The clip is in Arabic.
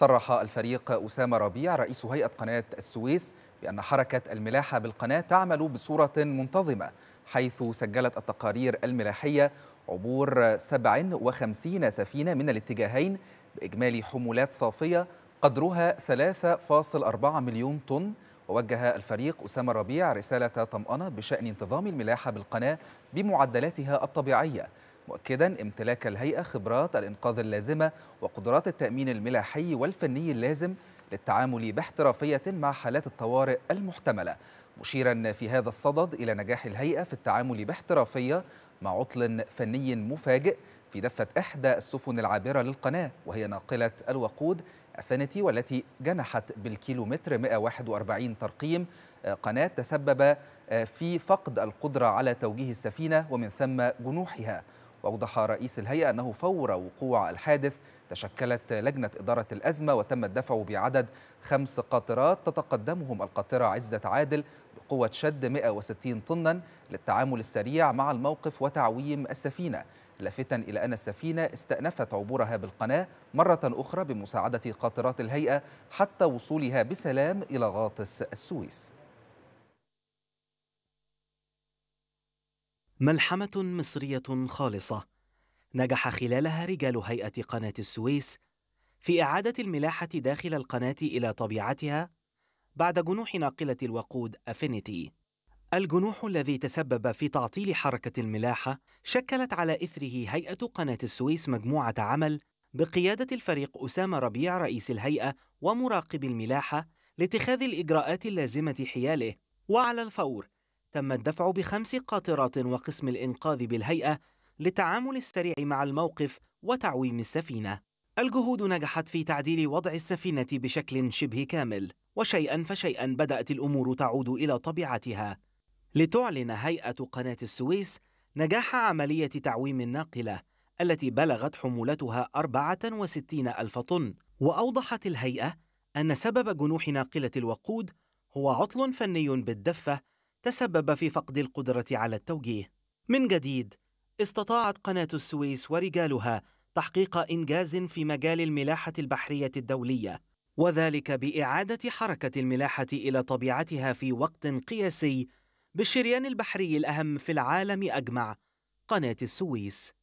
صرح الفريق أسامة ربيع رئيس هيئة قناة السويس بأن حركة الملاحة بالقناة تعمل بصورة منتظمة حيث سجلت التقارير الملاحية عبور 57 سفينة من الاتجاهين بإجمالي حمولات صافية قدرها 3.4 مليون طن ووجه الفريق أسامة ربيع رسالة طمأنة بشأن انتظام الملاحة بالقناة بمعدلاتها الطبيعية مؤكدا امتلاك الهيئة خبرات الإنقاذ اللازمة وقدرات التأمين الملاحي والفني اللازم للتعامل باحترافية مع حالات الطوارئ المحتملة مشيرا في هذا الصدد إلى نجاح الهيئة في التعامل باحترافية مع عطل فني مفاجئ في دفة إحدى السفن العابرة للقناة وهي ناقلة الوقود أفنتي والتي جنحت بالكيلومتر 141 ترقيم آه، قناة تسبب آه، في فقد القدرة على توجيه السفينة ومن ثم جنوحها وأوضح رئيس الهيئة أنه فور وقوع الحادث تشكلت لجنة إدارة الأزمة وتم الدفع بعدد خمس قاطرات تتقدمهم القاطرة عزة عادل بقوة شد 160 طنا للتعامل السريع مع الموقف وتعويم السفينة لافتا إلى أن السفينة استأنفت عبورها بالقناة مرة أخرى بمساعدة قاطرات الهيئة حتى وصولها بسلام إلى غاطس السويس ملحمة مصرية خالصة نجح خلالها رجال هيئة قناة السويس في إعادة الملاحة داخل القناة إلى طبيعتها بعد جنوح ناقلة الوقود أفينيتي الجنوح الذي تسبب في تعطيل حركة الملاحة شكلت على إثره هيئة قناة السويس مجموعة عمل بقيادة الفريق أسامة ربيع رئيس الهيئة ومراقب الملاحة لاتخاذ الإجراءات اللازمة حياله وعلى الفور تم الدفع بخمس قاطرات وقسم الإنقاذ بالهيئة للتعامل السريع مع الموقف وتعويم السفينة الجهود نجحت في تعديل وضع السفينة بشكل شبه كامل وشيئا فشيئا بدأت الأمور تعود إلى طبيعتها لتعلن هيئة قناة السويس نجاح عملية تعويم الناقلة التي بلغت حمولتها 64 ألف طن وأوضحت الهيئة أن سبب جنوح ناقلة الوقود هو عطل فني بالدفة تسبب في فقد القدرة على التوجيه. من جديد، استطاعت قناة السويس ورجالها تحقيق إنجاز في مجال الملاحة البحرية الدولية، وذلك بإعادة حركة الملاحة إلى طبيعتها في وقت قياسي بالشريان البحري الأهم في العالم أجمع، قناة السويس.